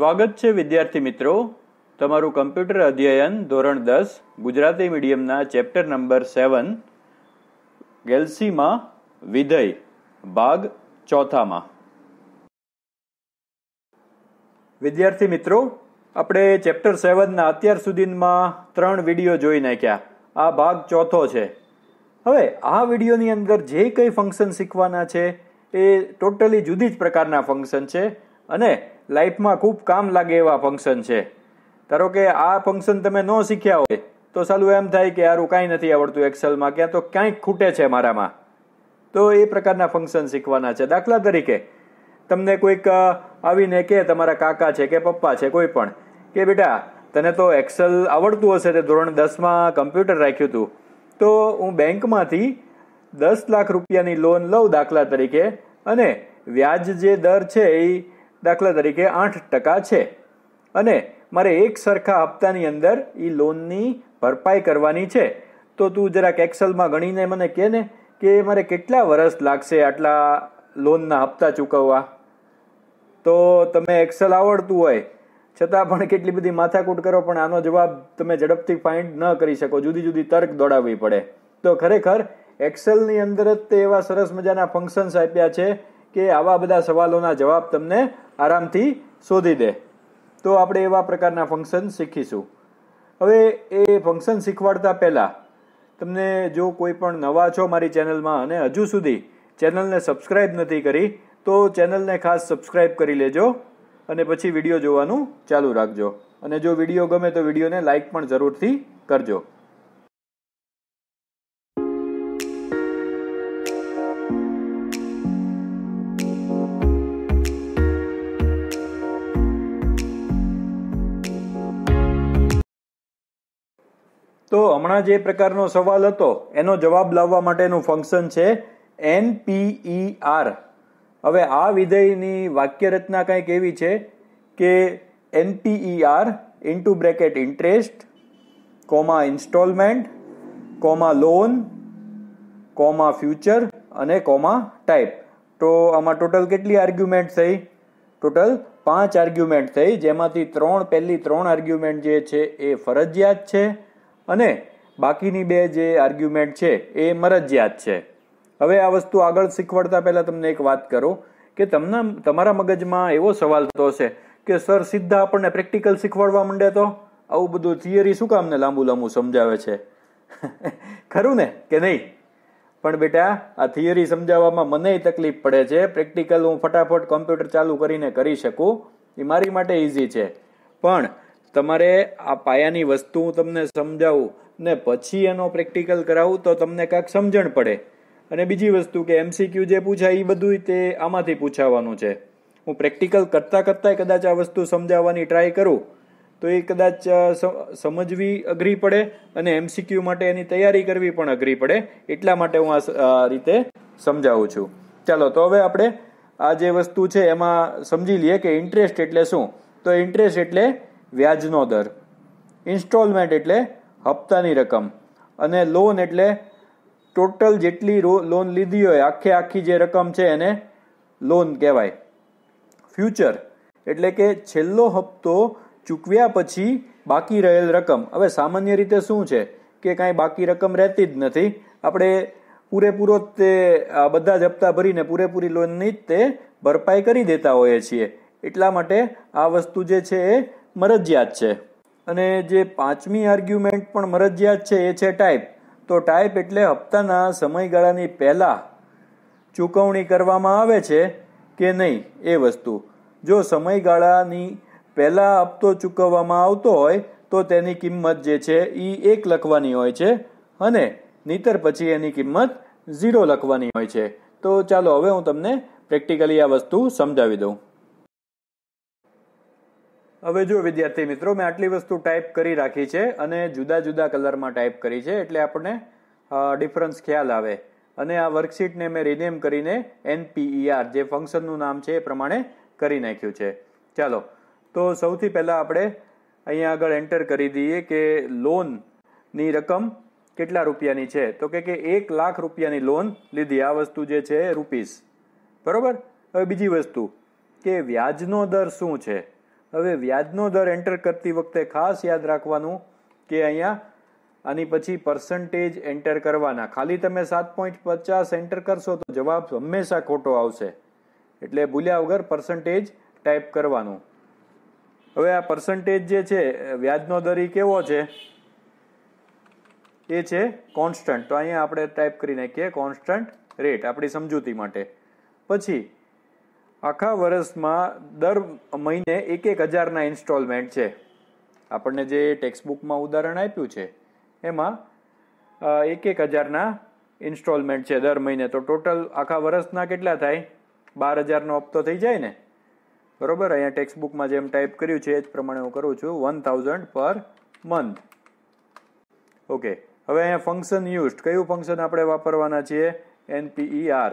સ્વાગત છે વિદ્યાર્થી મિત્રો તમારું કમ્પ્યુટર અધ્યયન ધોરણ દસ ગુજરાતી મીડિયમના ચેપ્ટર નંબર સેવન ગેલ્સીમાં વિધય ભાગ ચોથામાં વિદ્યાર્થી મિત્રો આપણે ચેપ્ટર સેવનના અત્યાર સુધીમાં ત્રણ વિડીયો જોઈ નાખ્યા આ ભાગ ચોથો છે હવે આ વિડીયોની અંદર જે કંઈ ફંક્શન શીખવાના છે એ ટોટલી જુદી જ પ્રકારના ફંક્શન છે અને લાઈફમાં ખૂબ કામ લાગે એવા ફંક્શન છે ધારો કે આ ફંક્શન તમે ન શીખ્યા હોય તો સાલું એમ થાય કે યારું કાંઈ નથી આવડતું એક્સેલમાં ક્યાં તો ક્યાંક ખૂટે છે મારામાં તો એ પ્રકારના ફંક્શન શીખવાના છે દાખલા તરીકે તમને કોઈક આવીને કે તમારા કાકા છે કે પપ્પા છે કોઈ પણ કે બેટા તને તો એક્સેલ આવડતું હશે તે ધોરણ દસમાં કમ્પ્યુટર રાખ્યું હતું તો હું બેંકમાંથી દસ લાખ રૂપિયાની લોન લઉં દાખલા તરીકે અને વ્યાજ જે દર છે એ દાખલા તરીકે આઠ ટકા છે અને મારે એક સરખા હપ્તાની અંદર એ લોનની ભરપાઈ કરવાની છે તો તું જરાક એક્સલમાં ગણીને મને કહે ને કે મારે કેટલા વર્ષ લાગશે આટલા લોનના હપ્તા ચૂકવવા તો તમે એક્સેલ આવડતું હોય છતાં પણ કેટલી બધી માથાકૂટ કરો પણ આનો જવાબ તમે ઝડપથી ફાઇન્ડ ન કરી શકો જુદી જુદી તર્ક દોડાવવી પડે તો ખરેખર એક્સેલની અંદર જ તે એવા સરસ મજાના ફંક્શન્સ આપ્યા છે કે આવા બધા સવાલોના જવાબ તમને આરામથી શોધી દે તો આપણે એવા પ્રકારના ફંક્શન શીખીશું હવે એ ફંક્શન શીખવાડતા પહેલાં તમને જો કોઈ પણ નવા છો મારી ચેનલમાં અને હજુ સુધી ચેનલને સબસ્ક્રાઇબ નથી કરી તો ચેનલને ખાસ સબસ્ક્રાઇબ કરી લેજો અને પછી વિડીયો જોવાનું ચાલુ રાખજો અને જો વિડીયો ગમે તો વિડીયોને લાઇક પણ જરૂરથી કરજો તો હમણાં જે પ્રકારનો સવાલ હતો એનો જવાબ લાવવા માટેનું ફંક્શન છે એનપીઈઆર e હવે આ વિધેયની વાક્યરચના કંઈક એવી છે કે NPER into bracket interest comma installment comma loan comma future અને કોમા ટાઈપ તો આમાં ટોટલ કેટલી આર્ગ્યુમેન્ટ થઈ ટોટલ પાંચ આર્ગ્યુમેન્ટ થઈ જેમાંથી ત્રણ પહેલી ત્રણ આર્ગ્યુમેન્ટ જે છે એ ફરજિયાત છે અને બાકીની બે જે આર્ગ્યુમેન્ટ છે એ મરજિયાત છે હવે આ વસ્તુ આગળ શીખવાડતા પહેલાં તમને એક વાત કરો કે તમને તમારા મગજમાં એવો સવાલ થતો હશે કે સર સીધા આપણને પ્રેક્ટિકલ શીખવાડવા માંડે તો આવું બધું થિયરી શું કામને લાંબુ લાંબુ સમજાવે છે ખરું ને કે નહીં પણ બેટા આ થિયરી સમજાવવામાં મને તકલીફ પડે છે પ્રેક્ટિકલ હું ફટાફટ કોમ્પ્યુટર ચાલુ કરીને કરી શકું એ મારી માટે ઇઝી છે પણ તમારે આ પાયાની વસ્તુ હું તમને સમજાવું ને પછી એનો પ્રેક્ટિકલ કરાવું તો તમને કાંઈક સમજણ પડે અને બીજી વસ્તુ કે એમસીક્યુ જે પૂછાય એ બધું તે આમાંથી પૂછાવાનું છે હું પ્રેક્ટિકલ કરતાં કરતાં કદાચ આ વસ્તુ સમજાવવાની ટ્રાય કરું તો એ કદાચ સમજવી અઘરી પડે અને એમસીક્યુ માટે એની તૈયારી કરવી પણ અઘરી પડે એટલા માટે હું આ રીતે સમજાવું છું ચાલો તો હવે આપણે આ જે વસ્તુ છે એમાં સમજી લઈએ કે ઇન્ટરેસ્ટ એટલે શું તો ઇન્ટરેસ્ટ એટલે વ્યાજનો દર ઇન્સ્ટોલમેન્ટ એટલે હપ્તાની રકમ અને લોન એટલે ટોટલ જેટલી લોન લીધી હોય આખે આખી જે રકમ છે એને લોન કહેવાય ફ્યુચર એટલે કે છેલ્લો હપ્તો ચૂકવ્યા પછી બાકી રહેલ રકમ હવે સામાન્ય રીતે શું છે કે કાંઈ બાકી રકમ રહેતી જ નથી આપણે પૂરેપૂરો તે બધા જ હપ્તા ભરીને પૂરેપૂરી લોનની જ તે ભરપાઈ કરી દેતા હોઈએ છીએ એટલા માટે આ વસ્તુ જે છે એ મરજિયાત છે અને જે પાંચમી આર્ગ્યુમેન્ટ પણ મરજિયાત છે એ છે ટાઈપ તો ટાઈપ એટલે હપ્તાના સમયગાળાની પહેલાં ચૂકવણી કરવામાં આવે છે કે નહીં એ વસ્તુ જો સમયગાળાની પહેલાં હપ્તો ચૂકવવામાં આવતો હોય તો તેની કિંમત જે છે એ એક લખવાની હોય છે અને નહીતર પછી એની કિંમત ઝીરો લખવાની હોય છે તો ચાલો હવે હું તમને પ્રેક્ટિકલી આ વસ્તુ સમજાવી દઉં હવે જો વિદ્યાર્થી મિત્રો મેં આટલી વસ્તુ ટાઈપ કરી રાખી છે અને જુદા જુદા કલરમાં ટાઈપ કરી છે એટલે આપણને ડિફરન્સ ખ્યાલ આવે અને આ વર્કશીટને મેં રિનેમ કરીને એનપીઈઆર e જે ફંક્શનનું નામ છે એ પ્રમાણે કરી નાખ્યું છે ચાલો તો સૌથી પહેલાં આપણે અહીંયા આગળ એન્ટર કરી દઈએ કે લોનની રકમ કેટલા રૂપિયાની છે તો કે એક લાખ રૂપિયાની લોન લીધી આ વસ્તુ જે છે રૂપીસ બરોબર હવે બીજી વસ્તુ કે વ્યાજનો દર શું છે હવે વ્યાજનો દર એન્ટર કરતી વખતે ખાસ યાદ રાખવાનું કે અહીંયા આની પછી પર્સન્ટેજ એન્ટર કરવાના ખાલી તમે સાત પોઈન્ટ પચાસ એન્ટર કરશો તો જવાબ હંમેશા ખોટો આવશે એટલે ભૂલ્યા વગર પર્સન્ટેજ ટાઈપ કરવાનું હવે આ પર્સન્ટેજ જે છે વ્યાજનો દર એ કેવો છે એ છે કોન્સ્ટન્ટ તો અહીંયા આપણે ટાઈપ કરી નાખીએ કોન્સ્ટન્ટ રેટ આપણી સમજૂતી માટે પછી આખા વર્ષમાં દર મહિને એક એક હજારના ઇન્સ્ટોલમેન્ટ છે આપણને જે ટેક્સ્ટબુકમાં ઉદાહરણ આપ્યું છે એમાં એક એક હજારના ઇન્સ્ટોલમેન્ટ છે દર મહિને તો ટોટલ આખા વર્ષના કેટલા થાય બાર હજારનો હપ્તો થઈ જાય ને બરોબર અહીંયા ટેક્સ્ટબુકમાં જેમ ટાઈપ કર્યું છે એ જ પ્રમાણે હું કરું છું one thousand per month okay હવે અહીંયા ફંક્શન યુઝડ કયું ફંક્શન આપણે વાપરવાના છીએ એનપીઈઆર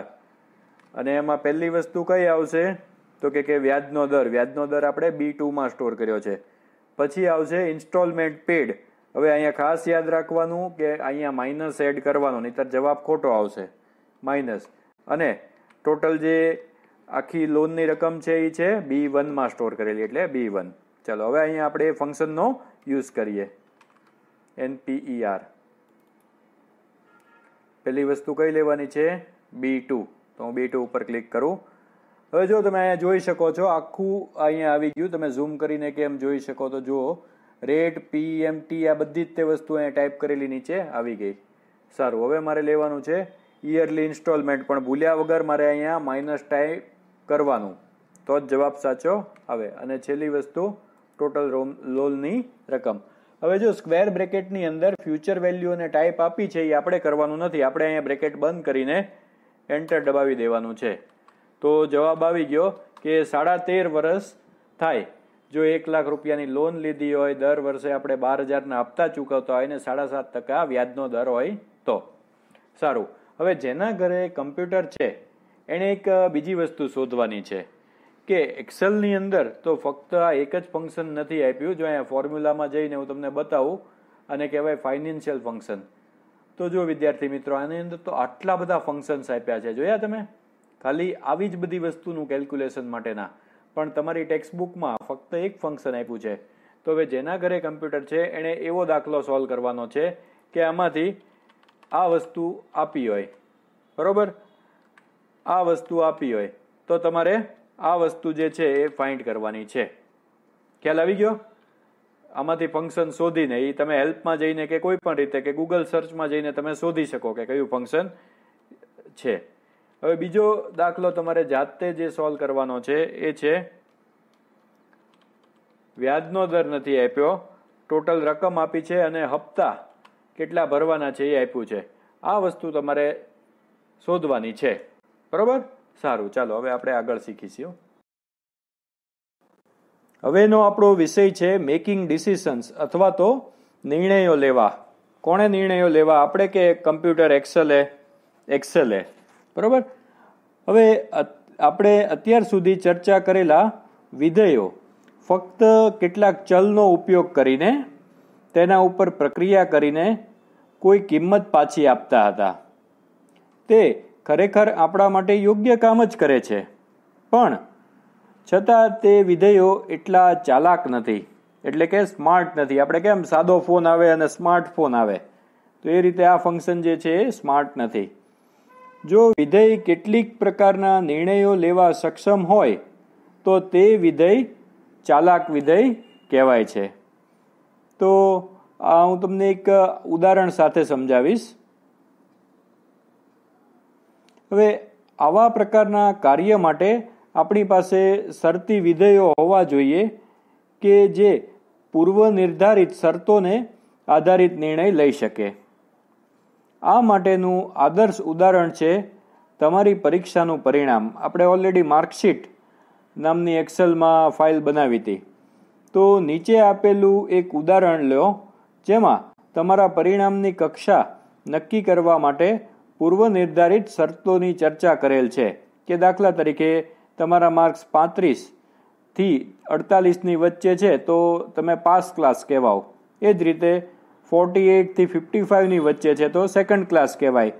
અને એમાં પહેલી વસ્તુ કઈ આવશે તો કે કે વ્યાજનો દર વ્યાજનો દર આપણે બી ટુમાં સ્ટોર કર્યો છે પછી આવશે ઇન્સ્ટોલમેન્ટ પેડ હવે અહીંયા ખાસ યાદ રાખવાનું કે અહીંયા માઇનસ એડ કરવાનો નહીતર જવાબ ખોટો આવશે માઇનસ અને ટોટલ જે આખી લોનની રકમ છે એ છે બી વનમાં સ્ટોર કરેલી એટલે બી વન ચાલો હવે અહીંયા આપણે ફંક્શનનો યુઝ કરીએ એનપીઈઆર e પહેલી વસ્તુ કઈ લેવાની છે બી ટુ તો હું B2 ઉપર ક્લિક કરું હવે જો તમે અહીંયા જોઈ શકો છો આખું અહીંયા આવી ગયું તમે ઝૂમ કરીને કેમ જોઈ શકો તો જુઓ રેટ પી એમ ટી આ બધી જ તે વસ્તુ અહીંયા ટાઈપ કરેલી નીચે આવી ગઈ સારું હવે મારે લેવાનું છે ઇયરલી ઇન્સ્ટોલમેન્ટ પણ ભૂલ્યા વગર મારે અહીંયા માઇનસ ટાઈપ કરવાનું તો જ જવાબ સાચો આવે અને છેલ્લી વસ્તુ ટોટલ રોમ લોનની રકમ હવે જો સ્ક્વેર બ્રેકેટની અંદર ફ્યુચર વેલ્યુ અને ટાઈપ આપી છે એ આપણે કરવાનું નથી આપણે અહીંયા બ્રેકેટ બંધ કરીને એન્ટર દબાવી દેવાનું છે તો જવાબ આવી ગયો કે સાડા તેર વર્ષ થાય જો એક લાખ રૂપિયાની લોન લીધી હોય દર વર્ષે આપણે બાર હજારના હપ્તા ચૂકવતા હોય ને સાડા સાત ટકા વ્યાજનો દર હોય તો સારું હવે જેના ઘરે કમ્પ્યુટર છે એણે એક બીજી વસ્તુ શોધવાની છે કે એક્સેલની અંદર તો ફક્ત આ એક જ ફંક્શન નથી આપ્યું જો અહીંયા ફોર્મ્યુલામાં જઈને હું તમને બતાવું અને કહેવાય ફાઇનાન્શિયલ ફંક્શન તો જો વિદ્યાર્થી મિત્રો આની અંદર તો આટલા બધા ફંક્શન્સ આપ્યા છે જોયા તમે ખાલી આવી જ બધી વસ્તુનું કેલ્ક્યુલેશન માટેના પણ તમારી ટેક્સ્ટબુકમાં ફક્ત એક ફંક્શન આપ્યું છે તો હવે જેના ઘરે કમ્પ્યુટર છે એણે એવો દાખલો સોલ્વ કરવાનો છે કે આમાંથી આ વસ્તુ આપી હોય બરાબર આ વસ્તુ આપી હોય તો તમારે આ વસ્તુ જે છે એ ફાઇન્ડ કરવાની છે ખ્યાલ આવી ગયો આમાંથી ફંક્શન શોધીને એ તમે હેલ્પમાં જઈને કે કોઈ પણ રીતે કે ગૂગલ સર્ચમાં જઈને તમે શોધી શકો કે કયું ફંક્શન છે હવે બીજો દાખલો તમારે જાતે જે સોલ્વ કરવાનો છે એ છે વ્યાજનો દર નથી આપ્યો ટોટલ રકમ આપી છે અને હપ્તા કેટલા ભરવાના છે એ આપ્યું છે આ વસ્તુ તમારે શોધવાની છે બરોબર સારું ચાલો હવે આપણે આગળ શીખીશું હવેનો આપણો વિષય છે મેકિંગ ડિસિશન્સ અથવા તો નિર્ણયો લેવા કોણે નિર્ણયો લેવા આપણે કે કમ્પ્યુટર એક્સેલે એક્સેલે બરાબર હવે આપણે અત્યાર સુધી ચર્ચા કરેલા વિધેયો ફક્ત કેટલાક ચલનો ઉપયોગ કરીને તેના ઉપર પ્રક્રિયા કરીને કોઈ કિંમત પાછી આપતા હતા તે ખરેખર આપણા માટે યોગ્ય કામ જ કરે છે પણ છતાં તે વિધેયો એટલા ચાલાક નથી એટલે કે સ્માર્ટ નથી આપણે કેમ સાદો ફોન આવે અને સ્માર્ટફોન આવે તો એ રીતે આ ફંક્શન જે છે એ સ્માર્ટ નથી જો વિધેય કેટલીક પ્રકારના નિર્ણયો લેવા સક્ષમ હોય તો તે વિધેય ચાલાક વિધેય કહેવાય છે તો આ હું તમને એક ઉદાહરણ સાથે સમજાવીશ હવે આવા પ્રકારના કાર્ય માટે આપણી પાસે શરતી વિધેયો હોવા જોઈએ કે જે પૂર્વ નિર્ધારિત શરતોને આધારિત નિર્ણય લઈ શકે આ માટેનું આદર્શ ઉદાહરણ છે તમારી પરીક્ષાનું પરિણામ આપણે ઓલરેડી માર્કશીટ નામની એક્સેલમાં ફાઇલ બનાવી હતી તો નીચે આપેલું એક ઉદાહરણ લો જેમાં તમારા પરિણામની કક્ષા નક્કી કરવા માટે પૂર્વ નિર્ધારિત શરતોની ચર્ચા કરેલ છે કે દાખલા તરીકે તમારા માર્ક્સ પાંત્રીસથી અડતાલીસની વચ્ચે છે તો તમે પાસ ક્લાસ કહેવાઓ એ જ રીતે ફોર્ટી એઇટથી ફિફ્ટી ફાઇવની વચ્ચે છે તો સેકન્ડ ક્લાસ કહેવાય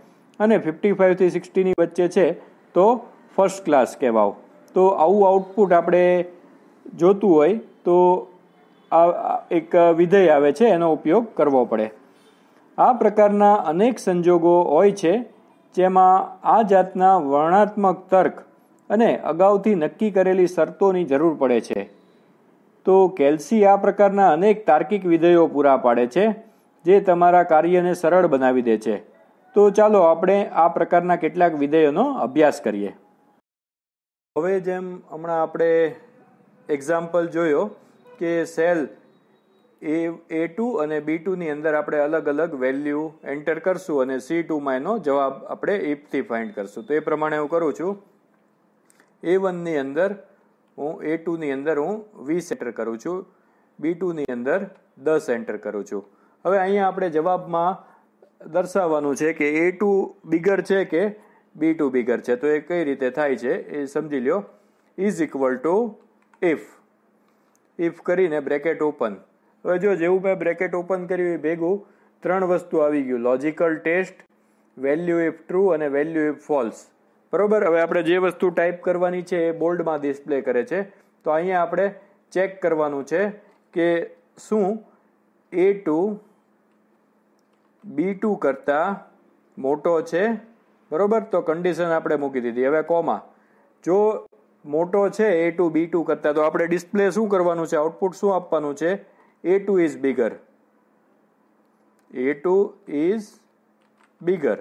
અને ફિફ્ટી ફાઇવથી સિક્સટીની વચ્ચે છે તો ફર્સ્ટ ક્લાસ કહેવાઓ તો આવું આઉટપુટ આપણે જોતું હોય તો આ એક વિધેય આવે છે એનો ઉપયોગ કરવો પડે આ પ્રકારના અનેક સંજોગો હોય છે જેમાં આ જાતના વર્ણનાત્મક તર્ક અને અગાઉથી નક્કી કરેલી શરતોની જરૂર પડે છે તો કેલ્સી આ પ્રકારના અનેક તાર્કિક વિધેયો પૂરા પાડે છે જે તમારા કાર્યને સરળ બનાવી દે છે તો ચાલો આપણે આ પ્રકારના કેટલાક વિધેયોનો અભ્યાસ કરીએ હવે જેમ હમણાં આપણે એક્ઝામ્પલ જોયો કે સેલ એ એ ટુ અને બી ટુની અંદર આપણે અલગ અલગ વેલ્યુ એન્ટર કરશું અને સી ટુમાં એનો જવાબ આપણે ઇફથી ફાઇન્ડ કરશું તો એ પ્રમાણે હું કરું છું એ વનની અંદર હું એ ટુની અંદર હું વીસ એન્ટર કરું છું બી ટુની અંદર દસ એન્ટર કરું છું હવે અહીંયા આપણે જવાબમાં દર્શાવવાનું છે કે એ ટુ બિગર છે કે બી ટુ બિગર છે તો એ કઈ રીતે થાય છે એ સમજી લ્યો is equal to if if કરીને બ્રેકેટ ઓપન હવે જો જેવું મેં બ્રેકેટ ઓપન કર્યું એ ભેગું ત્રણ વસ્તુ આવી ગયું logical test value if true અને વેલ્યુ ઇફ ફોલ્સ બરોબર હવે આપણે જે વસ્તુ ટાઈપ કરવાની છે એ બોલ્ડમાં ડિસ્પ્લે કરે છે તો અહીંયા આપણે ચેક કરવાનું છે કે શું એ ટુ બી ટુ કરતાં મોટો છે બરોબર તો કન્ડિશન આપણે મૂકી દીધી હવે કોમાં જો મોટો છે એ ટુ બી ટુ કરતાં તો આપણે ડિસ્પ્લે શું કરવાનું છે આઉટપુટ શું આપવાનું છે A two is bigger A two is bigger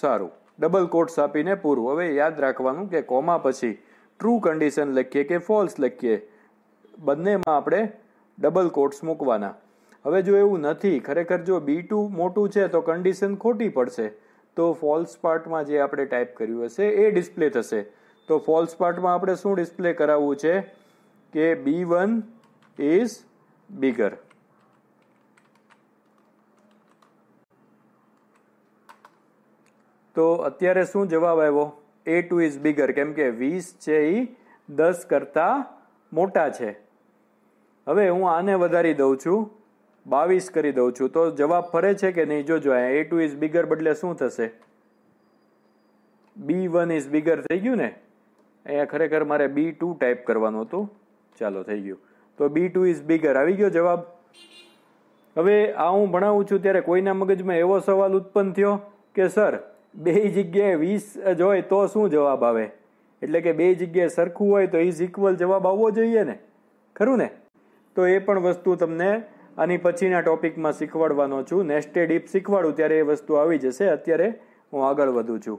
સારું ડબલ કોટ્સ આપીને પૂરું હવે યાદ રાખવાનું કે કોમા પછી ટ્રુ કન્ડિશન લખીએ કે ફોલ્સ લખીએ બંનેમાં આપણે ડબલ કોટ્સ મૂકવાના હવે જો એવું નથી ખરેખર જો બી ટુ મોટું છે તો કન્ડિશન ખોટી પડશે તો ફોલ્સ પાર્ટમાં જે આપણે ટાઈપ કર્યું હશે એ ડિસ્પ્લે થશે તો ફોલ્સ પાર્ટમાં આપણે શું ડિસ્પ્લે કરાવવું છે કે બી વન ઇઝ બિગર તો અત્યારે શું જવાબ આવ્યો એ ટુ ઇઝ બિગર કેમ કે વીસ છે એ દસ કરતાં મોટા છે હવે હું આને વધારી દઉં છું બાવીસ કરી દઉં છું તો જવાબ ફરે છે કે નહીં જોજો અહીંયા એ ટુ ઇઝ બિગર બદલે શું થશે બી વન ઇઝ બિગર થઈ ગયું ને અહીંયા ખરેખર મારે બી ટુ ટાઈપ કરવાનું હતું ચાલો થઈ ગયું તો બી ટુ ઇઝ બિગર આવી ગયો જવાબ હવે આ હું ભણાવું છું ત્યારે કોઈના મગજમાં એવો સવાલ ઉત્પન્ન થયો કે સર બે જગ્યાએ વીસ જ હોય તો શું જવાબ આવે એટલે કે બે જગ્યાએ સરખું હોય તો ઇઝ ઇક્વલ જવાબ આવવો જોઈએ ને ખરું ને તો એ પણ વસ્તુ તમને આની પછીના ટોપિકમાં શીખવાડવાનો છું નેસ્ટેડ ઇફ શીખવાડું ત્યારે એ વસ્તુ આવી જશે અત્યારે હું આગળ વધું છું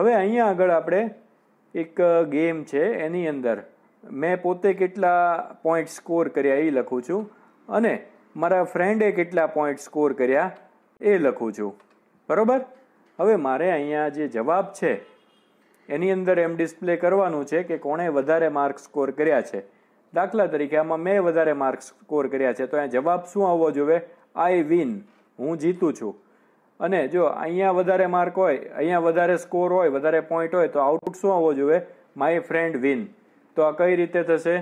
હવે અહીંયા આગળ આપણે એક ગેમ છે એની અંદર મેં પોતે કેટલા પોઈન્ટ સ્કોર કર્યા એ લખું છું અને મારા ફ્રેન્ડે કેટલા પોઈન્ટ સ્કોર કર્યા એ લખું છું બરાબર હવે મારે અહીંયા જે જવાબ છે એની અંદર એમ ડિસ્પ્લે કરવાનું છે કે કોણે વધારે માર્ક સ્કોર કર્યા છે દાખલા તરીકે આમાં મેં વધારે માર્ક સ્કોર કર્યા છે તો અહીંયા જવાબ શું આવવો જોઈએ આઈ વિન હું જીતું છું અને જો અહીંયા વધારે માર્ક હોય અહીંયા વધારે સ્કોર હોય વધારે પોઈન્ટ હોય તો આઉટપુટ શું આવવો જોઈએ માય ફ્રેન્ડ વિન તો આ કઈ રીતે થશે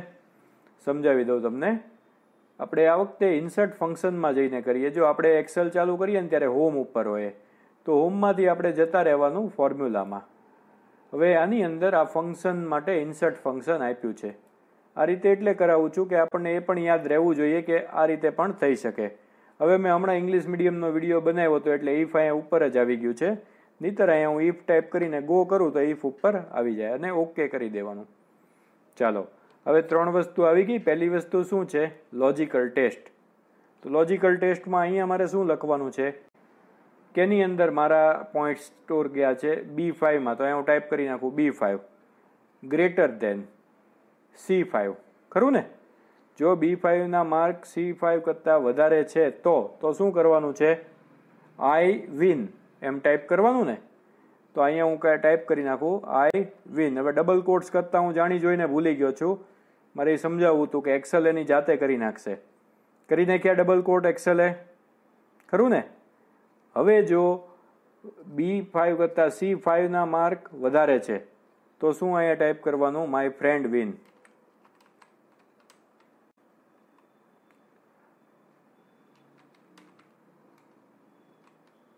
સમજાવી દઉં તમને આપણે આ વખતે ઇન્સર્ટ ફંક્શનમાં જઈને કરીએ જો આપણે એક્સેલ ચાલુ કરીએ ને ત્યારે હોમ ઉપર હોય તો હોમમાંથી આપણે જતા રહેવાનું ફોર્મ્યુલામાં હવે આની અંદર આ ફંક્શન માટે ઇન્સર્ટ ફંક્શન આપ્યું છે આ રીતે એટલે કરાવું છું કે આપણને એ પણ યાદ રહેવું જોઈએ કે આ રીતે પણ થઈ શકે હવે મેં હમણાં ઇંગ્લિશ મીડિયમનો વિડીયો બનાવ્યો હતો એટલે ઇફ અહીંયા ઉપર જ આવી ગયું છે નહીતર અહીંયા હું ઇફ ટાઈપ કરીને ગો કરું તો ઇફ ઉપર આવી જાય અને ઓકે કરી દેવાનું ચાલો હવે ત્રણ વસ્તુ આવી ગઈ પહેલી વસ્તુ શું છે લોજિકલ ટેસ્ટ તો લોજિકલ ટેસ્ટમાં અહીંયા મારે શું લખવાનું છે તેની અંદર મારા પોઈન્ટ સ્ટોર ગયા છે બી ફાઇવમાં તો અહીંયા હું ટાઈપ કરી નાખું B five greater than C five ખરું ને જો બી ફાઇવના માર્ક સી ફાઇવ કરતાં વધારે છે તો તો શું કરવાનું છે આઈ વિન એમ ટાઈપ કરવાનું ને તો અહીંયા હું ટાઈપ કરી નાખું આઈ વિન હવે ડબલ કોટ્સ કરતાં હું જાણી જોઈને ભૂલી ગયો છું મારે એ સમજાવવું હતું કે એક્સેલ એની જાતે કરી નાખશે કરી નાખ્યા ડબલ કોટ એક્સેલે ખરું ને હવે જો બી ફાઇવ કરતાં સી ફાઇવના માર્ક વધારે છે તો શું અહીંયા ટાઈપ કરવાનું માય ફ્રેન્ડ વિન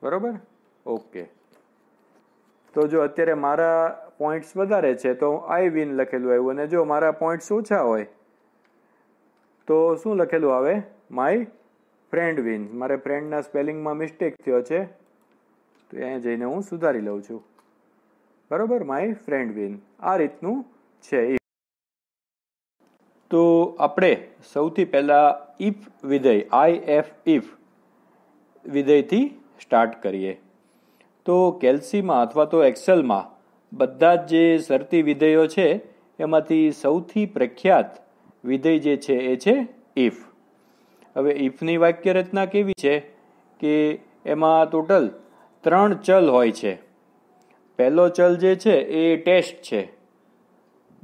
બરોબર ઓકે તો જો અત્યારે મારા પોઈન્ટ્સ વધારે છે તો આઈ વિન લખેલું આવ્યું અને જો મારા પોઈન્ટ્સ ઓછા હોય તો શું લખેલું આવે માય ફ્રેન્ડ વિન મારે ફ્રેન્ડના સ્પેલિંગમાં મિસ્ટેક થયો છે તો એ જઈને હું સુધારી લઉં છું બરાબર માય ફ્રેન્ડ વિન આ રીતનું છે તો આપણે સૌથી પહેલાં ઇફ વિધેય આઈ એફ ઇફ વિધેયથી સ્ટાર્ટ કરીએ તો કેલ્સીમાં અથવા તો એક્સેલમાં બધા જ જે શરતી વિધેયો છે એમાંથી સૌથી પ્રખ્યાત વિધેય જે છે એ છે ઇફ હવે ઇફની વાક્ય રચના કેવી છે કે એમાં ટોટલ ત્રણ ચલ હોય છે પહેલો ચલ જે છે એ ટેસ્ટ છે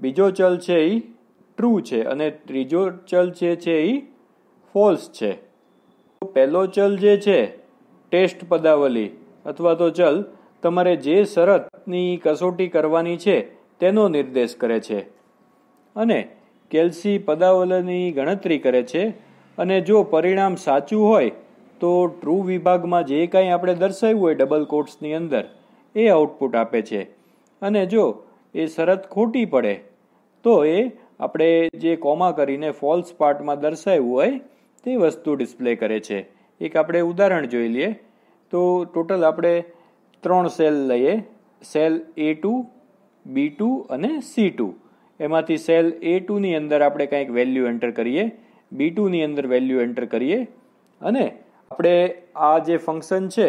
બીજો ચલ છે એ ટ્રુ છે અને ત્રીજો ચલ જે છે એ ફોલ્સ છે પહેલો ચલ જે છે ટેસ્ટ પદાવલી અથવા તો ચલ તમારે જે શરતની કસોટી કરવાની છે તેનો નિર્દેશ કરે છે અને કેલ્સી પદાવલની ગણતરી કરે છે અને જો પરિણામ સાચું હોય તો ટ્રુ વિભાગમાં જે કાંઈ આપણે દર્શાવ્યું હોય ડબલ કોટ્સની અંદર એ આઉટપુટ આપે છે અને જો એ શરત ખોટી પડે તો એ આપણે જે કોમા કરીને ફોલ્સ પાર્ટમાં દર્શાવ્યું હોય તે વસ્તુ ડિસ્પ્લે કરે છે એક આપણે ઉદાહરણ જોઈ લઈએ તો ટોટલ આપણે ત્રણ સેલ લઈએ cell A two B two અને સી ટુ એમાંથી સેલ એ ટુની અંદર આપણે કંઈક વેલ્યુ એન્ટર કરીએ બી ટુની અંદર વેલ્યુ એન્ટર કરીએ અને આપણે આ જે ફંક્શન છે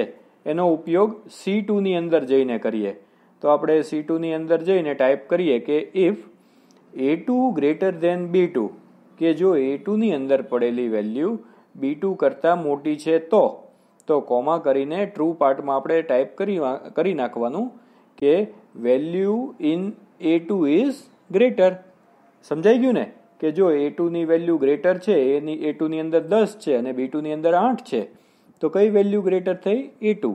એનો ઉપયોગ સી ટુની અંદર જઈને કરીએ તો આપણે સી ટુની અંદર જઈને ટાઈપ કરીએ કે if A two greater than B કે જો એ ટુની અંદર પડેલી વેલ્યુ બી કરતાં મોટી છે તો તો કોમા કરીને ટ્રુ પાર્ટમાં આપણે ટાઈપ કરી કરી નાખવાનું કે value in A two is greater સમજાઈ ગયું ને કે જો એ ટુની વેલ્યુ ગ્રેટર છે એની એ ટુની અંદર દસ છે અને બી ટુની અંદર આઠ છે તો કઈ વેલ્યુ ગ્રેટર થઈ એ e ટુ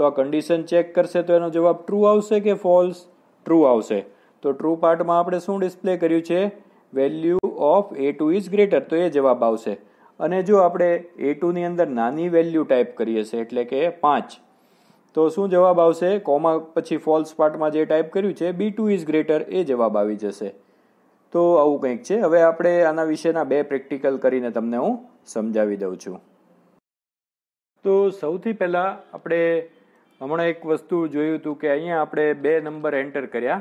તો આ કન્ડિશન ચેક કરશે તો એનો જવાબ ટ્રુ આવશે કે ફોલ્સ ટ્રુ આવશે તો ટ્રુ પાર્ટમાં આપણે શું ડિસ્પ્લે કર્યું છે value of A two is greater તો એ જવાબ આવશે અને જો આપણે એ ટુની અંદર નાની વેલ્યુ ટાઈપ કરીએ છે એટલે કે પાંચ તો શું જવાબ આવશે કોમા પછી ફોલ્સ પાર્ટમાં જે ટાઈપ કર્યું છે બી ટુ ઇઝ ગ્રેટર એ જવાબ આવી જશે તો આવું કંઈક છે હવે આપણે આના વિશેના બે પ્રેક્ટિકલ કરીને તમને હું સમજાવી દઉં છું તો સૌથી પહેલાં આપણે હમણાં એક વસ્તુ જોયું હતું કે અહીંયા આપણે બે નંબર એન્ટર કર્યા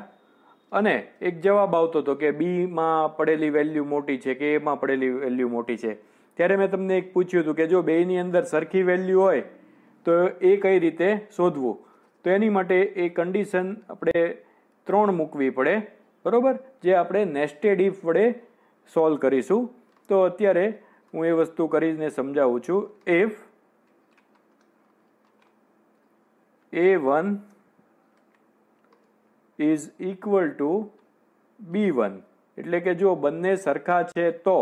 અને એક જવાબ આવતો હતો કે બીમાં પડેલી વેલ્યુ મોટી છે કે એમાં પડેલી વેલ્યુ મોટી છે ત્યારે મેં તમને એક પૂછ્યું હતું કે જો બેની અંદર સરખી વેલ્યુ હોય તો એ કઈ રીતે શોધવું તો એની માટે એ કન્ડિશન આપણે ત્રણ મૂકવી પડે બરાબર જે આપણે નેસ્ટેડ ઇફ વડે સોલ્વ કરીશું તો અત્યારે હું એ વસ્તુ કરીને સમજાવું છું if A one is equal to B one એટલે કે જો બંને સરખા છે તો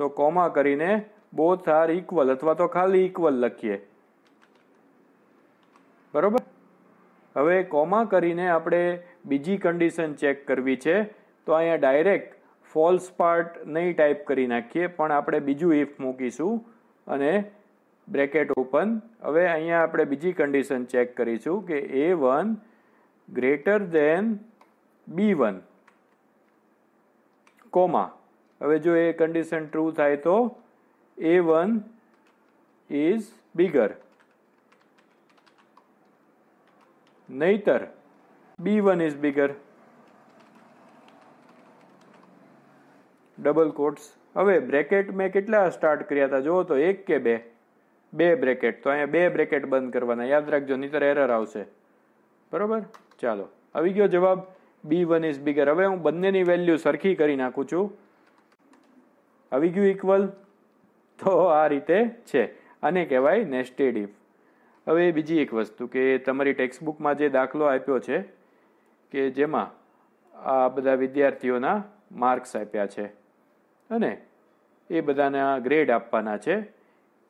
તો કોમા કરીને બોથ આર ઇક્વલ અથવા તો ખાલી ઇક્વલ લખીએ બરોબર હવે કોમા કરીને આપણે બીજી કન્ડિશન ચેક કરવી છે તો અહીંયા ડાયરેક્ટ ફોલ્સ પાર્ટ નહીં ટાઈપ કરી નાખીએ પણ આપણે બીજું ઇફ મૂકીશું અને બ્રેકેટ ઓપન હવે અહીંયા આપણે બીજી કન્ડિશન ચેક કરીશું કે A one greater than B one comma હવે જો એ કન્ડિશન ટ્રુ થાય તો એ વન ઇઝ બિગર નહીતર B1 is bigger. Double quotes હવે બ્રેકેટ મેં કેટલા સ્ટાર્ટ કર્યા હતા જુઓ તો એક કે બે બે બ્રેકેટ તો અહીંયા બે બ્રેકેટ બંધ કરવાના યાદ રાખજો નહીતર એરર આવશે બરોબર ચાલો આવી ગયો જવાબ બી વન ઇઝ બિગર હવે હું બંનેની વેલ્યુ સરખી કરી નાખું છું આવી ગયું ઇક્વલ તો આ રીતે છે આને કહેવાય નેસ્ટેડ ઇફ હવે બીજી એક વસ્તુ કે તમારી ટેક્સ્ટબુકમાં જે દાખલો આપ્યો છે કે જેમાં આ બધા વિદ્યાર્થીઓના માર્ક્સ આપ્યા છે અને એ બધાના ગ્રેડ આપવાના છે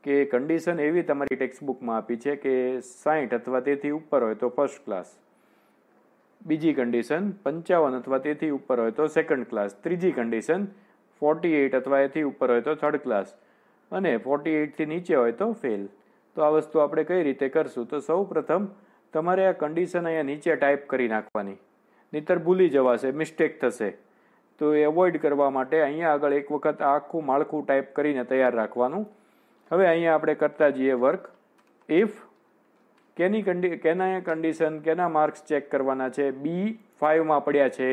કે કન્ડિશન એવી તમારી ટેક્સ્ટબુકમાં આપી છે કે સાહીઠ અથવા તેથી ઉપર હોય તો ફર્સ્ટ ક્લાસ બીજી કન્ડિશન પંચાવન અથવા તેથી ઉપર હોય તો સેકન્ડ ક્લાસ ત્રીજી કન્ડિશન ફોર્ટી એઇટ અથવા એથી ઉપર હોય તો થર્ડ ક્લાસ અને ફોર્ટી એઇટથી નીચે હોય તો ફેલ તો આ વસ્તુ આપણે કઈ રીતે કરશું તો સૌ પ્રથમ તમારે આ કન્ડિશન અહીંયા નીચે ટાઈપ કરી નાખવાની નહીતર ભૂલી જવાશે મિસ્ટેક થશે તો એ અવોઇડ કરવા માટે અહીંયા આગળ એક વખત આખું માળખું ટાઈપ કરીને તૈયાર રાખવાનું હવે અહીંયા આપણે કરતા જઈએ વર્ક ઇફ કેની કંડી કેના કંડિશન કેના માર્ક્સ ચેક કરવાના છે બી ફાઇવમાં પડ્યા છે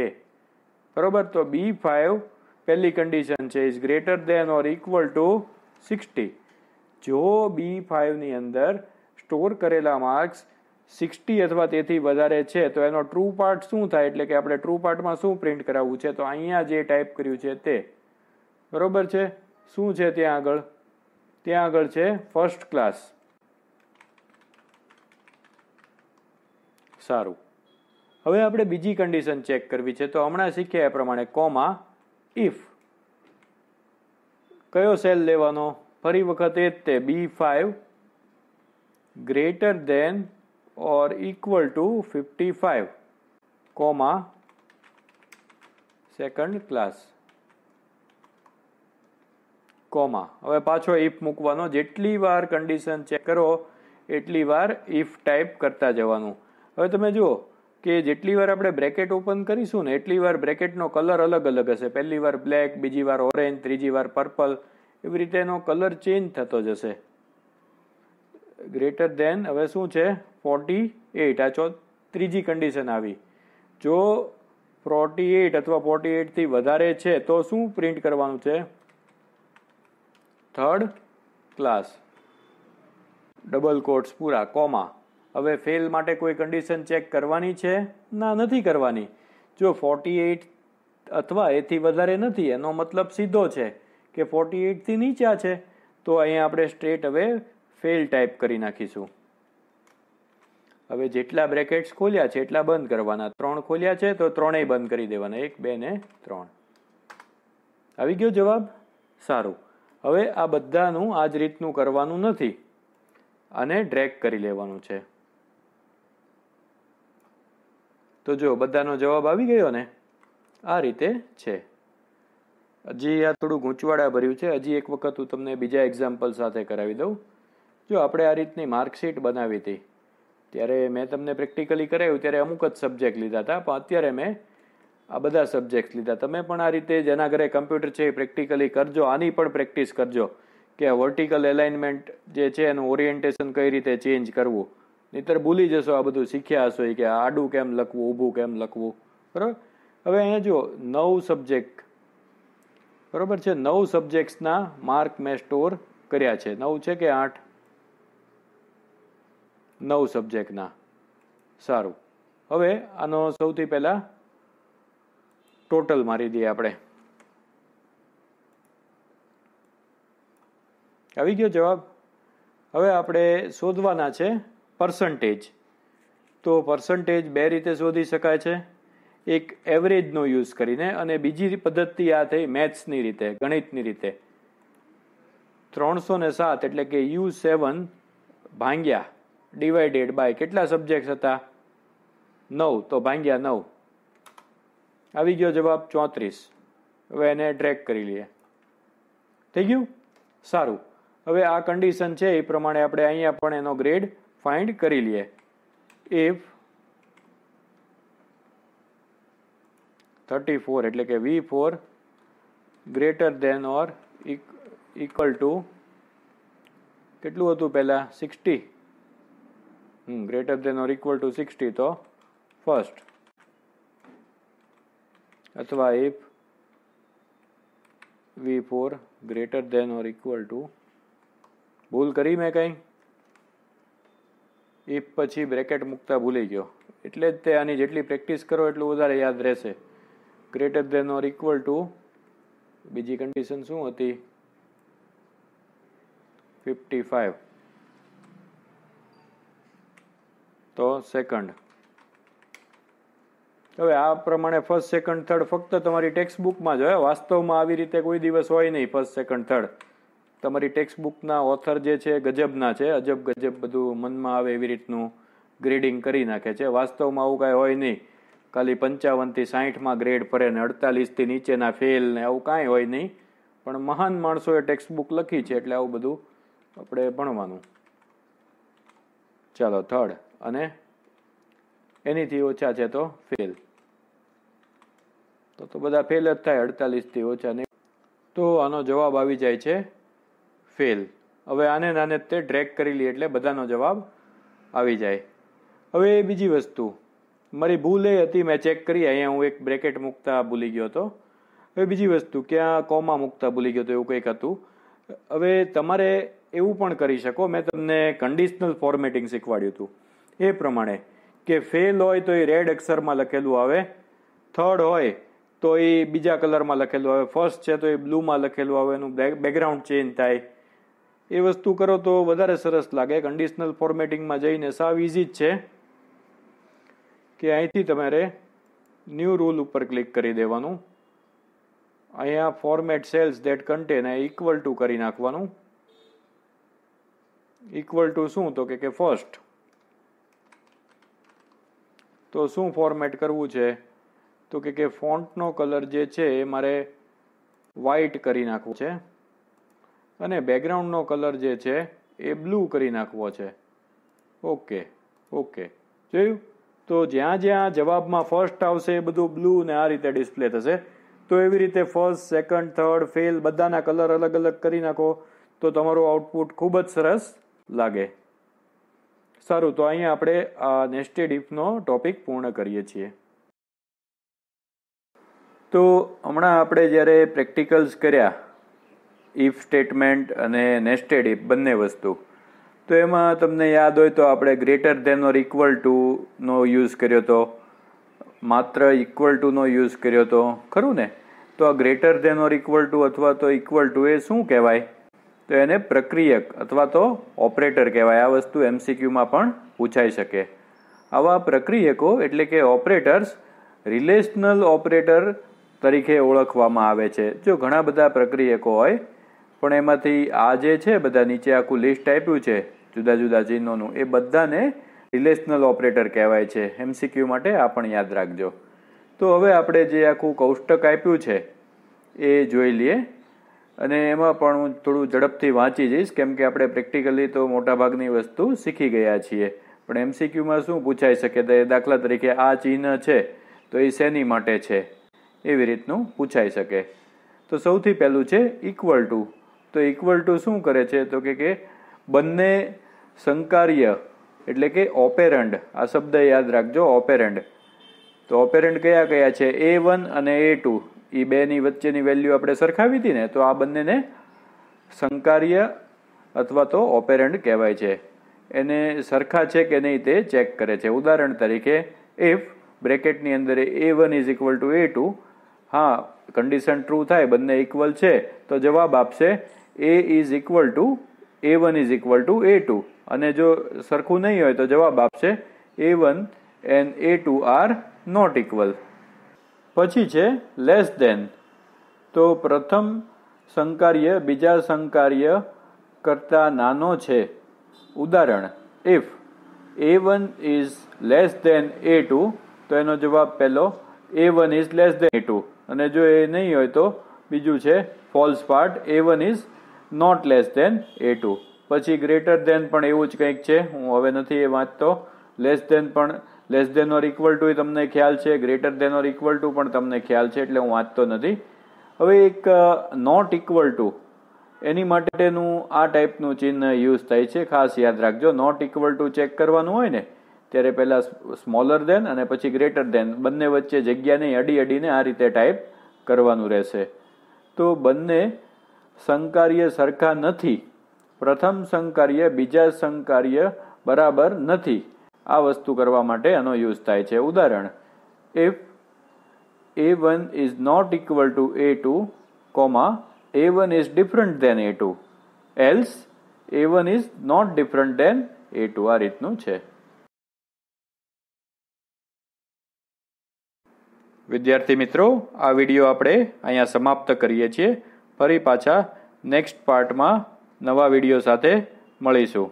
બરોબર તો બી ફાઇવ પહેલી કંડિશન છે is greater than or equal to sixty જો બી ફાઇવની અંદર સ્ટોર કરેલા માર્ક્સ સિક્સટી અથવા તેથી વધારે છે તો એનો ટ્રુ પાર્ટ શું થાય એટલે કે આપણે ટ્રુ પાર્ટમાં શું પ્રિન્ટ કરાવવું છે તો અહીંયા જે ટાઈપ કર્યું છે તે બરોબર છે શું છે ત્યાં આગળ ત્યાં આગળ છે ફર્સ્ટ ક્લાસ સારું હવે આપણે બીજી કન્ડિશન ચેક કરવી છે તો હમણાં શીખ્યા એ પ્રમાણે કોમા ઇફ કયો સેલ લેવાનો ફરી વખત એ જ તે B five greater than or equal to 55 comma second class comma હવે પાછો ઇફ મૂકવાનો જેટલી વાર કન્ડિશન ચેક કરો એટલી વાર ઇફ ટાઈપ કરતા જવાનું હવે તમે જુઓ કે જેટલી વાર આપણે બ્રેકેટ ઓપન કરીશું ને એટલી વાર બ્રેકેટનો કલર અલગ અલગ હશે પહેલી વાર બ્લેક બીજી વાર ઓરેન્જ ત્રીજી વાર પર્પલ એવી રીતે એનો કલર ચેન્જ થતો જશે ગ્રેટર દેન હવે શું છે ફોર્ટી એઇટ આ ચો ત્રીજી કન્ડિશન આવી જો ફોર્ટી એઇટ અથવા ફોર્ટી એઇટથી વધારે છે તો શું પ્રિન્ટ કરવાનું છે થર્ડ ક્લાસ ડબલ કોટ્સ પૂરા કોમા હવે ફેલ માટે કોઈ કન્ડિશન ચેક કરવાની છે ના નથી કરવાની જો ફોર્ટી એઇટ અથવા એથી વધારે નથી એનો મતલબ સીધો છે કે ફોર્ટી એઇટથી નીચા છે તો અહીંયા આપણે સ્ટ્રેટ હવે ફેલ ટાઈપ કરી નાખીશું હવે જેટલા બ્રેકેટ્સ ખોલ્યા છે એટલા બંધ કરવાના ત્રણ ખોલ્યા છે તો ત્રણેય બંધ કરી દેવાના એક બે ને ત્રણ આવી ગયો જવાબ સારું હવે આ બધાનું આ જ રીતનું કરવાનું નથી અને ડ્રેક કરી લેવાનું છે તો જો બધાનો જવાબ આવી ગયો ને આ રીતે છે હજી આ થોડું ગૂંચવાડા ભર્યું છે હજી એક વખત હું તમને બીજા એક્ઝામ્પલ સાથે કરાવી દઉં જો આપણે આ રીતની માર્કશીટ બનાવી હતી ત્યારે મેં તમને પ્રેક્ટિકલી કરાવ્યું ત્યારે અમુક જ સબ્જેક્ટ લીધા હતા પણ અત્યારે મેં આ બધા સબ્જેક્ટ લીધા તમે પણ આ રીતે જેના ઘરે કમ્પ્યુટર છે એ પ્રેક્ટિકલી કરજો આની પણ પ્રેક્ટિસ કરજો કે વર્ટિકલ એલાઇનમેન્ટ જે છે એનું ઓરિએન્ટેશન કઈ રીતે ચેન્જ કરવું નહીતર ભૂલી જશો આ બધું શીખ્યા હશો કે આડું કેમ લખવું ઊભું કેમ લખવું બરાબર હવે અહીંયા જો નવ સબ્જેક્ટ બરોબર છે નવ સબ્જેક્ટ્સના માર્ક મેં સ્ટોર કર્યા છે નવ છે કે આઠ નવ સબ્જેક્ટના સારું હવે આનો સૌથી પહેલાં ટોટલ મારી દઈએ આપણે આવી ગયો જવાબ હવે આપણે શોધવાના છે પર્સન્ટેજ તો પર્સન્ટેજ બે રીતે શોધી શકાય છે એક એવરેજનો યુઝ કરીને અને બીજી પદ્ધતિ આ થઈ મેથ્સની રીતે ગણિતની રીતે ત્રણસો ને સાત એટલે કે યુ સેવન ભાંગ્યા ડિવાઈડેડ બાય કેટલા સબ્જેક્ટ્સ હતા નવ તો ભાંગ્યા નવ આવી ગયો જવાબ ચોત્રીસ હવે એને ડ્રેક કરી લઈએ થઈ ગયું સારું હવે આ કન્ડિશન છે એ પ્રમાણે આપણે અહીંયા પણ એનો ગ્રેડ ફાઇન્ડ કરી લઈએ ઇફ થર્ટી ફોર એટલે કે V four greater than or equal to કેટલું હતું પહેલાં sixty greater than or equal to sixty તો ફર્સ્ટ અથવા if V four greater than or equal to ભૂલ કરી મેં કંઈ ઇફ પછી બ્રેકેટ મૂકતા ભૂલી ગયો એટલે જ તે આની જેટલી પ્રેક્ટિસ કરો એટલું વધારે યાદ રહેશે greater than or equal to બીજી કન્ડિશન શું હતી ફિફ્ટી ફાઇવ તો સેકન્ડ હવે આ પ્રમાણે ફર્સ્ટ સેકન્ડ થર્ડ ફક્ત તમારી ટેક્સ્ટ બુકમાં જ હોય વાસ્તવમાં આવી રીતે કોઈ દિવસ હોય નહીં ફર્સ્ટ સેકન્ડ થર્ડ તમારી ટેક્સ્ટ બુકના ઓથર જે છે ગજબના છે અજબ ગજબ બધું મનમાં આવે એવી રીતનું ગ્રેડિંગ કરી નાખે છે વાસ્તવમાં આવું કાંઈ હોય નહીં ખાલી પંચાવનથી સાઠમાં ગ્રેડ ફરે ને અડતાલીસથી નીચેના ફેલ ને આવું કાંઈ હોય નહીં પણ મહાન માણસોએ ટેક્સ્ટ બુક લખી છે એટલે આવું બધું આપણે ભણવાનું ચાલો થર્ડ અને એનીથી ઓછા છે તો ફેલ તો તો બધા ફેલ જ થાય અડતાલીસથી ઓછા નહીં તો આનો જવાબ આવી જાય છે ફેલ હવે આને નાને તે ડ્રેક કરી લઈએ એટલે બધાનો જવાબ આવી જાય હવે બીજી વસ્તુ મારી ભૂલ એ હતી મેં ચેક કરી અહીંયા હું એક બ્રેકેટ મૂકતા ભૂલી ગયો હતો હવે બીજી વસ્તુ ક્યાં કોમા મૂકતા ભૂલી ગયો હતો એવું કંઈક હતું હવે તમારે એવું પણ કરી શકો મેં તમને કન્ડિશનલ ફોર્મેટિંગ શીખવાડ્યું હતું એ પ્રમાણે કે ફેલ હોય તો એ રેડ અક્ષરમાં લખેલું આવે થર્ડ હોય તો એ બીજા કલરમાં લખેલું આવે ફર્સ્ટ છે તો એ બ્લુમાં લખેલું આવે એનું બેકગ્રાઉન્ડ ચેન્જ થાય એ વસ્તુ કરો તો વધારે સરસ લાગે કન્ડિશનલ ફોર્મેટિંગમાં જઈને સાવ ઇઝી જ છે કે અહીંથી તમારે ન્યૂ રૂલ ઉપર ક્લિક કરી દેવાનું અહીંયા ફોર્મેટ સેલ્સ ધેટ કન્ટેન એ ઇક્વલ ટુ કરી નાખવાનું ઇક્વલ ટુ શું તો કે ફર્સ્ટ તો શું ફોર્મેટ કરવું છે તો કે કે ફોન્ટનો કલર જે છે એ મારે વ્હાઇટ કરી નાખવો છે અને બેકગ્રાઉન્ડનો કલર જે છે એ બ્લુ કરી નાખવો છે ઓકે ઓકે જોયું તો જ્યાં જ્યાં જવાબમાં ફર્સ્ટ આવશે એ બધું બ્લુ ને આ રીતે ડિસ્પ્લે થશે તો એવી રીતે ફર્સ્ટ સેકન્ડ થર્ડ ફેલ બધાના કલર અલગ અલગ કરી નાખો તો તમારું આઉટપુટ ખૂબ જ સરસ લાગે સારું તો અહીંયા આપણે આ નેસ્ટેડ ઇફનો ટોપિક પૂર્ણ કરીએ છીએ તો હમણાં આપણે જ્યારે પ્રેક્ટિકલ્સ કર્યા ઇફ સ્ટેટમેન્ટ અને નેસ્ટેડ ઇફ બંને વસ્તુ તો એમાં તમને યાદ હોય તો આપણે ગ્રેટર ધેન ઓર ઇક્વલ ટુનો યુઝ કર્યો હતો માત્ર ઇક્વલ ટુનો યુઝ કર્યો હતો ખરું ને તો આ greater than or equal to અથવા તો ઇક્વલ ટુ એ શું કહેવાય તો એને પ્રક્રિયક અથવા તો ઓપરેટર કહેવાય આ વસ્તુ એમસીક્યુમાં પણ પૂછાઈ શકે આવા પ્રક્રિયકો એટલે કે ઓપરેટર્સ રિલેશનલ ઓપરેટર તરીકે ઓળખવામાં આવે છે જો ઘણા બધા પ્રક્રિયકો હોય પણ એમાંથી આ જે છે બધા નીચે આખું લિસ્ટ આપ્યું છે જુદા જુદા ચિહ્નોનું એ બધાને રિલેશનલ ઓપરેટર કહેવાય છે એમસીક્યુ માટે આ પણ યાદ રાખજો તો હવે આપણે જે આખું કૌષ્ટક આપ્યું છે એ જોઈ લઈએ અને એમાં પણ હું થોડું ઝડપથી વાંચી જઈશ કેમ કે આપણે પ્રેક્ટિકલી તો મોટાભાગની વસ્તુ શીખી ગયા છીએ પણ એમસીક્યુમાં શું પૂછાઈ શકે તો દાખલા તરીકે આ ચિહ્ન છે તો એ શેની માટે છે એવી રીતનું પૂછાઈ શકે તો સૌથી પહેલું છે ઇક્વલ ટુ તો ઇક્વલ ટુ શું કરે છે તો કે બંને સંકાર્ય એટલે કે ઓપેરન્ડ આ શબ્દ યાદ રાખજો ઓપેરન્ડ તો ઓપેરન્ડ કયા કયા છે એ વન અને એ ટુ એ બેની વચ્ચેની વેલ્યુ આપણે સરખાવી હતી ને તો આ બંનેને સંકાર્ય અથવા તો ઓપેરન્ટ કહેવાય છે એને સરખા છે કે નહીં તે ચેક કરે છે ઉદાહરણ તરીકે ઇફ બ્રેકેટની અંદર A one is equal to A two હા કન્ડિશન ટ્રુ થાય બંને ઇક્વલ છે તો જવાબ આપશે A is equal to A one is equal to A two અને જો સરખું નહીં હોય તો જવાબ આપશે A one and A two are not equal પછી છે લેસ દેન તો પ્રથમ સંકાર્ય બીજા સંકાર્ય કરતાં નાનો છે ઉદાહરણ if A one is less than A two તો એનો જવાબ પહેલો A one is less than A two અને જો એ નહીં હોય તો બીજું છે false part A one is not less than A two પછી ગ્રેટર દેન પણ એવું જ કંઈક છે હું હવે નથી એ વાંચતો લેસ દેન પણ less than or equal to એ તમને ખ્યાલ છે greater than or equal to પણ તમને ખ્યાલ છે એટલે હું વાંચતો નથી હવે એક નોટ ઇક્વલ ટુ એની માટેનું આ ટાઈપનું ચિહ્ન યુઝ થાય છે ખાસ યાદ રાખજો નોટ ઇક્વલ ટુ ચેક કરવાનું હોય ને ત્યારે પહેલાં સ્મોલર દેન અને પછી ગ્રેટર દેન બંને વચ્ચે જગ્યાને અડી અડીને આ રીતે ટાઈપ કરવાનું રહેશે તો બંને સંકાર્ય સરખા નથી પ્રથમ સંકાર્ય બીજા સંકાર્ય બરાબર નથી આ વસ્તુ કરવા માટે આનો યુઝ થાય છે ઉદાહરણ if A one is not equal to A two comma A one is different than A two else A one is not different than A two આ રીતનું છે વિદ્યાર્થી મિત્રો આ વિડીયો આપણે અહીંયા સમાપ્ત કરીએ છીએ ફરી પાછા નેક્સ્ટ પાર્ટમાં નવા વિડીયો સાથે મળીશું